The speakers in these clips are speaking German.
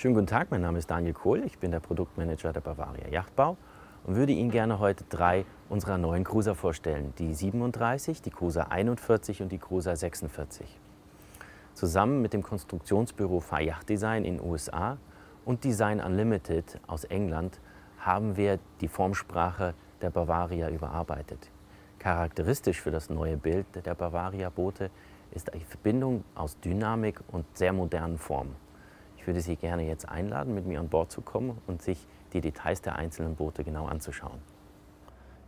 Schönen guten Tag, mein Name ist Daniel Kohl, ich bin der Produktmanager der Bavaria Yachtbau und würde Ihnen gerne heute drei unserer neuen Cruiser vorstellen, die 37, die Cruiser 41 und die Cruiser 46. Zusammen mit dem Konstruktionsbüro Fire Yacht Design in den USA und Design Unlimited aus England haben wir die Formsprache der Bavaria überarbeitet. Charakteristisch für das neue Bild der Bavaria-Boote ist die Verbindung aus Dynamik und sehr modernen Formen würde Sie gerne jetzt einladen, mit mir an Bord zu kommen und sich die Details der einzelnen Boote genau anzuschauen.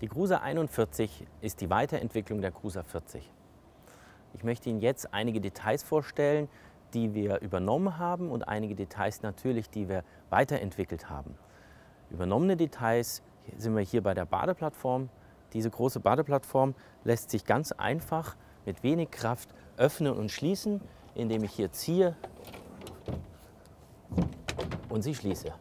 Die Cruiser 41 ist die Weiterentwicklung der Cruiser 40. Ich möchte Ihnen jetzt einige Details vorstellen, die wir übernommen haben und einige Details natürlich, die wir weiterentwickelt haben. Übernommene Details sind wir hier bei der Badeplattform. Diese große Badeplattform lässt sich ganz einfach mit wenig Kraft öffnen und schließen, indem ich hier ziehe und sie schließe.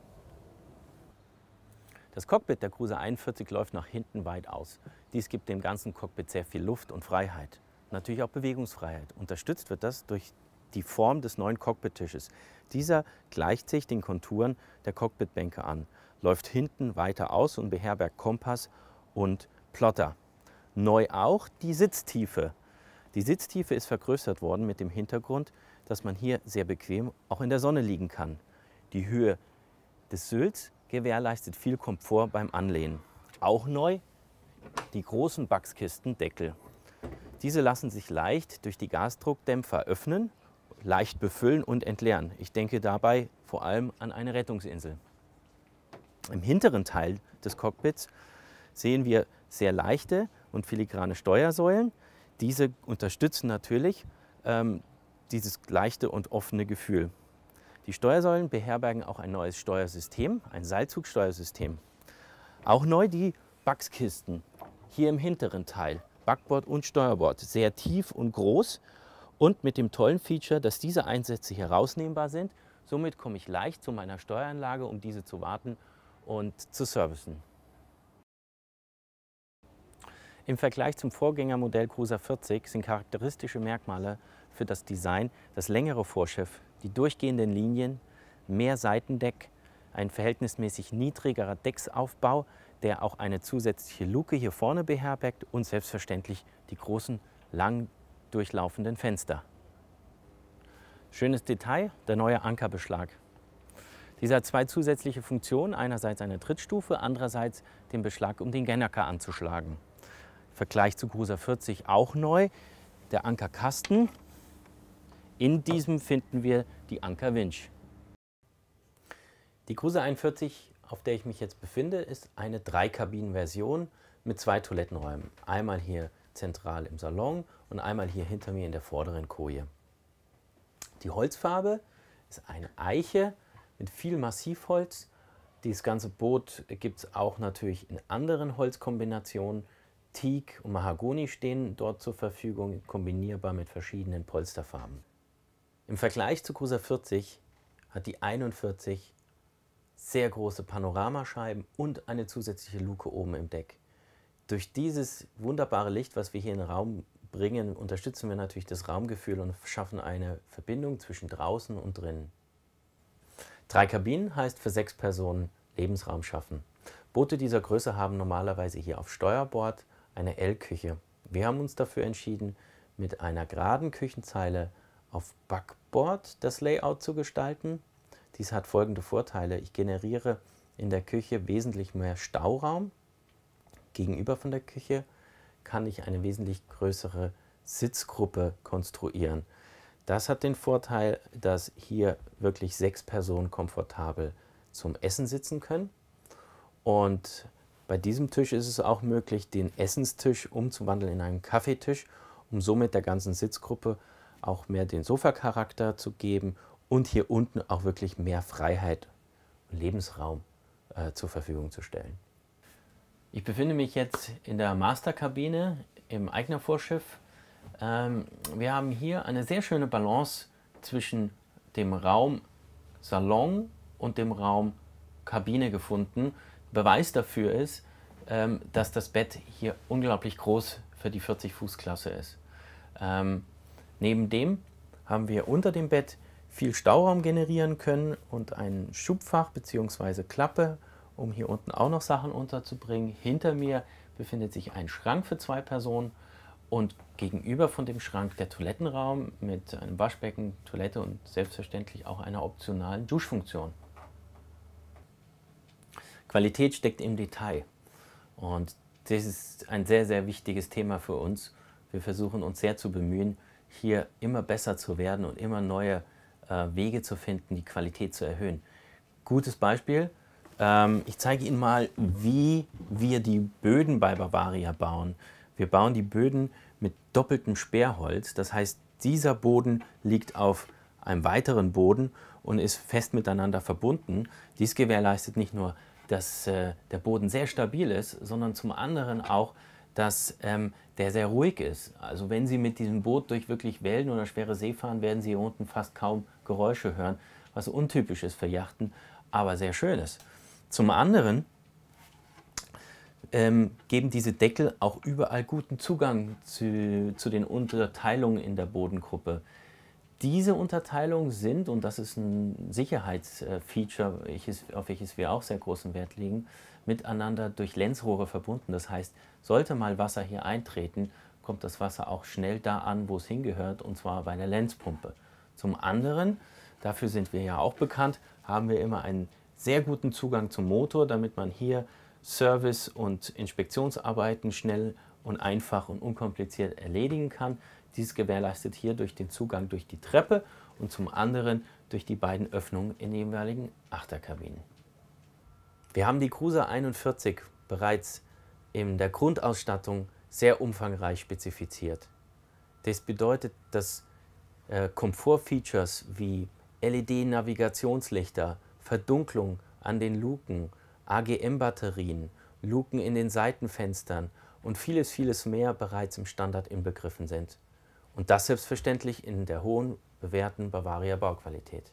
Das Cockpit der Cruiser 41 läuft nach hinten weit aus. Dies gibt dem ganzen Cockpit sehr viel Luft und Freiheit. Natürlich auch Bewegungsfreiheit. Unterstützt wird das durch die Form des neuen Cockpittisches. Dieser gleicht sich den Konturen der Cockpitbänke an, läuft hinten weiter aus und beherbergt Kompass und Plotter. Neu auch die Sitztiefe. Die Sitztiefe ist vergrößert worden mit dem Hintergrund, dass man hier sehr bequem auch in der Sonne liegen kann. Die Höhe des Sülz gewährleistet viel Komfort beim Anlehnen. Auch neu die großen Backskistendeckel. Diese lassen sich leicht durch die Gasdruckdämpfer öffnen, leicht befüllen und entleeren. Ich denke dabei vor allem an eine Rettungsinsel. Im hinteren Teil des Cockpits sehen wir sehr leichte und filigrane Steuersäulen. Diese unterstützen natürlich ähm, dieses leichte und offene Gefühl. Die Steuersäulen beherbergen auch ein neues Steuersystem, ein Seilzugsteuersystem. Auch neu die Bugskisten hier im hinteren Teil, Backbord und Steuerbord, sehr tief und groß und mit dem tollen Feature, dass diese Einsätze herausnehmbar sind. Somit komme ich leicht zu meiner Steueranlage, um diese zu warten und zu servicen. Im Vergleich zum Vorgängermodell Cruiser 40 sind charakteristische Merkmale für das Design das längere Vorschiff die durchgehenden Linien, mehr Seitendeck, ein verhältnismäßig niedrigerer Decksaufbau, der auch eine zusätzliche Luke hier vorne beherbergt und selbstverständlich die großen, lang durchlaufenden Fenster. Schönes Detail, der neue Ankerbeschlag. Dieser hat zwei zusätzliche Funktionen, einerseits eine Trittstufe, andererseits den Beschlag, um den Gennaker anzuschlagen. Vergleich zu Cruiser 40 auch neu, der Ankerkasten in diesem finden wir die Anker Winch. Die Kruse 41, auf der ich mich jetzt befinde, ist eine Dreikabinenversion mit zwei Toilettenräumen. Einmal hier zentral im Salon und einmal hier hinter mir in der vorderen Koje. Die Holzfarbe ist eine Eiche mit viel Massivholz. Dieses ganze Boot gibt es auch natürlich in anderen Holzkombinationen. Teak und Mahagoni stehen dort zur Verfügung, kombinierbar mit verschiedenen Polsterfarben. Im Vergleich zu Cruiser 40 hat die 41 sehr große Panoramascheiben und eine zusätzliche Luke oben im Deck. Durch dieses wunderbare Licht, was wir hier in den Raum bringen, unterstützen wir natürlich das Raumgefühl und schaffen eine Verbindung zwischen draußen und drinnen. Drei Kabinen heißt für sechs Personen Lebensraum schaffen. Boote dieser Größe haben normalerweise hier auf Steuerbord eine L-Küche. Wir haben uns dafür entschieden, mit einer geraden Küchenzeile auf Back Board das Layout zu gestalten. Dies hat folgende Vorteile. Ich generiere in der Küche wesentlich mehr Stauraum. Gegenüber von der Küche kann ich eine wesentlich größere Sitzgruppe konstruieren. Das hat den Vorteil, dass hier wirklich sechs Personen komfortabel zum Essen sitzen können. Und bei diesem Tisch ist es auch möglich, den Essenstisch umzuwandeln in einen Kaffeetisch, um somit der ganzen Sitzgruppe auch mehr den Sofa-Charakter zu geben und hier unten auch wirklich mehr Freiheit und Lebensraum äh, zur Verfügung zu stellen. Ich befinde mich jetzt in der Masterkabine im Eigner Vorschiff. Ähm, wir haben hier eine sehr schöne Balance zwischen dem Raum Salon und dem Raum Kabine gefunden. Beweis dafür ist, ähm, dass das Bett hier unglaublich groß für die 40 Fuß Klasse ist. Ähm, Neben dem haben wir unter dem Bett viel Stauraum generieren können und ein Schubfach bzw. Klappe, um hier unten auch noch Sachen unterzubringen. Hinter mir befindet sich ein Schrank für zwei Personen und gegenüber von dem Schrank der Toilettenraum mit einem Waschbecken, Toilette und selbstverständlich auch einer optionalen Duschfunktion. Qualität steckt im Detail und das ist ein sehr, sehr wichtiges Thema für uns. Wir versuchen uns sehr zu bemühen, hier immer besser zu werden und immer neue äh, Wege zu finden, die Qualität zu erhöhen. Gutes Beispiel, ähm, ich zeige Ihnen mal, wie wir die Böden bei Bavaria bauen. Wir bauen die Böden mit doppeltem Sperrholz, das heißt, dieser Boden liegt auf einem weiteren Boden und ist fest miteinander verbunden. Dies gewährleistet nicht nur, dass äh, der Boden sehr stabil ist, sondern zum anderen auch, dass ähm, der sehr ruhig ist. Also wenn Sie mit diesem Boot durch wirklich Wellen oder schwere See fahren, werden Sie hier unten fast kaum Geräusche hören, was untypisch ist für Yachten, aber sehr schön ist. Zum anderen ähm, geben diese Deckel auch überall guten Zugang zu, zu den Unterteilungen in der Bodengruppe. Diese Unterteilungen sind, und das ist ein Sicherheitsfeature, äh, auf welches wir auch sehr großen Wert legen, miteinander durch Lenzrohre verbunden. Das heißt, sollte mal Wasser hier eintreten, kommt das Wasser auch schnell da an, wo es hingehört, und zwar bei einer Lenzpumpe. Zum anderen, dafür sind wir ja auch bekannt, haben wir immer einen sehr guten Zugang zum Motor, damit man hier Service- und Inspektionsarbeiten schnell und einfach und unkompliziert erledigen kann. Dies gewährleistet hier durch den Zugang durch die Treppe und zum anderen durch die beiden Öffnungen in den jeweiligen Achterkabinen. Wir haben die Cruiser 41 bereits in der Grundausstattung sehr umfangreich spezifiziert. Das bedeutet, dass äh, Komfortfeatures wie LED-Navigationslichter, Verdunklung an den Luken, AGM-Batterien, Luken in den Seitenfenstern und vieles, vieles mehr bereits im Standard inbegriffen sind. Und das selbstverständlich in der hohen bewährten Bavaria Bauqualität.